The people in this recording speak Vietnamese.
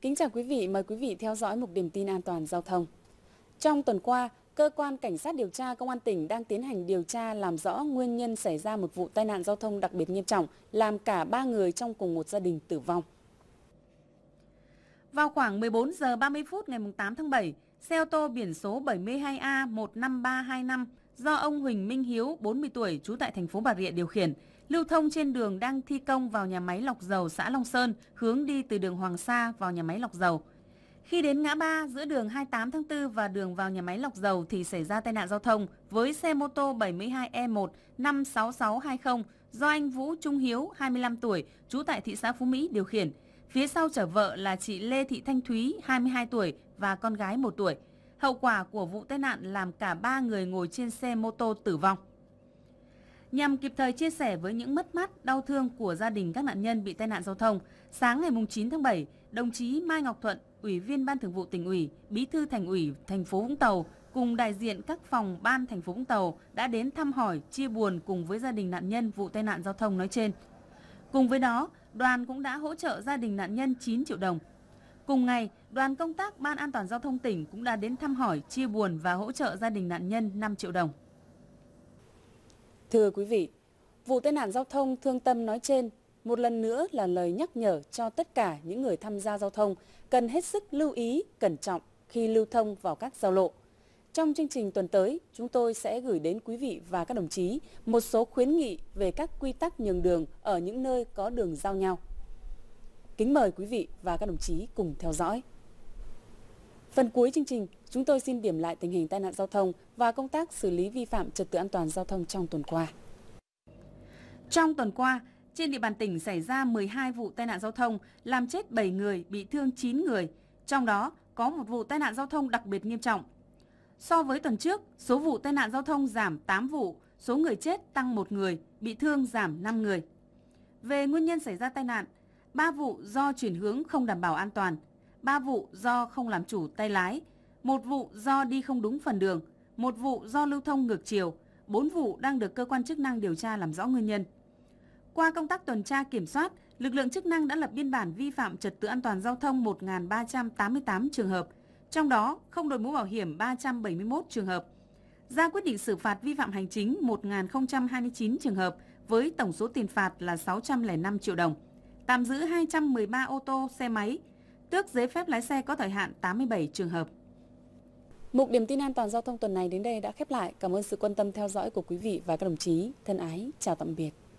Kính chào quý vị, mời quý vị theo dõi một điểm tin an toàn giao thông. Trong tuần qua, cơ quan cảnh sát điều tra công an tỉnh đang tiến hành điều tra làm rõ nguyên nhân xảy ra một vụ tai nạn giao thông đặc biệt nghiêm trọng, làm cả 3 người trong cùng một gia đình tử vong. Vào khoảng 14 giờ 30 phút ngày 8 tháng 7, xe ô tô biển số 72A15325 do ông Huỳnh Minh Hiếu, 40 tuổi, trú tại thành phố Bà Rịa điều khiển, lưu thông trên đường đang thi công vào nhà máy lọc dầu xã Long Sơn, hướng đi từ đường Hoàng Sa vào nhà máy lọc dầu. Khi đến ngã ba giữa đường 28 tháng 4 và đường vào nhà máy lọc dầu thì xảy ra tai nạn giao thông với xe mô tô 72E1 56620 do anh Vũ Trung Hiếu, 25 tuổi, trú tại thị xã Phú Mỹ điều khiển. Phía sau chở vợ là chị Lê Thị Thanh Thúy, 22 tuổi và con gái 1 tuổi. Hậu quả của vụ tai nạn làm cả ba người ngồi trên xe mô tô tử vong. Nhằm kịp thời chia sẻ với những mất mát, đau thương của gia đình các nạn nhân bị tai nạn giao thông, sáng ngày 9 tháng 7, đồng chí Mai Ngọc Thuận, Ủy viên Ban Thường vụ tỉnh ủy, Bí thư Thành ủy thành phố Vũng Tàu cùng đại diện các phòng ban thành phố Vũng Tàu đã đến thăm hỏi, chia buồn cùng với gia đình nạn nhân vụ tai nạn giao thông nói trên. Cùng với đó, đoàn cũng đã hỗ trợ gia đình nạn nhân 9 triệu đồng. Cùng ngày, đoàn công tác Ban An toàn Giao thông tỉnh cũng đã đến thăm hỏi, chia buồn và hỗ trợ gia đình nạn nhân 5 triệu đồng. Thưa quý vị, vụ tai nạn giao thông thương tâm nói trên một lần nữa là lời nhắc nhở cho tất cả những người tham gia giao thông cần hết sức lưu ý, cẩn trọng khi lưu thông vào các giao lộ. Trong chương trình tuần tới, chúng tôi sẽ gửi đến quý vị và các đồng chí một số khuyến nghị về các quy tắc nhường đường ở những nơi có đường giao nhau. Kính mời quý vị và các đồng chí cùng theo dõi. Phần cuối chương trình, chúng tôi xin điểm lại tình hình tai nạn giao thông và công tác xử lý vi phạm trật tự an toàn giao thông trong tuần qua. Trong tuần qua, trên địa bàn tỉnh xảy ra 12 vụ tai nạn giao thông, làm chết 7 người, bị thương 9 người, trong đó có một vụ tai nạn giao thông đặc biệt nghiêm trọng. So với tuần trước, số vụ tai nạn giao thông giảm 8 vụ, số người chết tăng 1 người, bị thương giảm 5 người. Về nguyên nhân xảy ra tai nạn, 3 vụ do chuyển hướng không đảm bảo an toàn – 3 vụ do không làm chủ tay lái, một vụ do đi không đúng phần đường, một vụ do lưu thông ngược chiều, 4 vụ đang được cơ quan chức năng điều tra làm rõ nguyên nhân. Qua công tác tuần tra kiểm soát, lực lượng chức năng đã lập biên bản vi phạm trật tự an toàn giao thông 1.388 trường hợp, trong đó không đội mũ bảo hiểm 371 trường hợp. Ra quyết định xử phạt vi phạm hành chính 1.029 trường hợp với tổng số tiền phạt là 605 triệu đồng. Tạm giữ 213 ô tô, xe máy, tước giấy phép lái xe có thời hạn 87 trường hợp. Mục điểm tin an toàn giao thông tuần này đến đây đã khép lại. Cảm ơn sự quan tâm theo dõi của quý vị và các đồng chí. Thân ái, chào tạm biệt.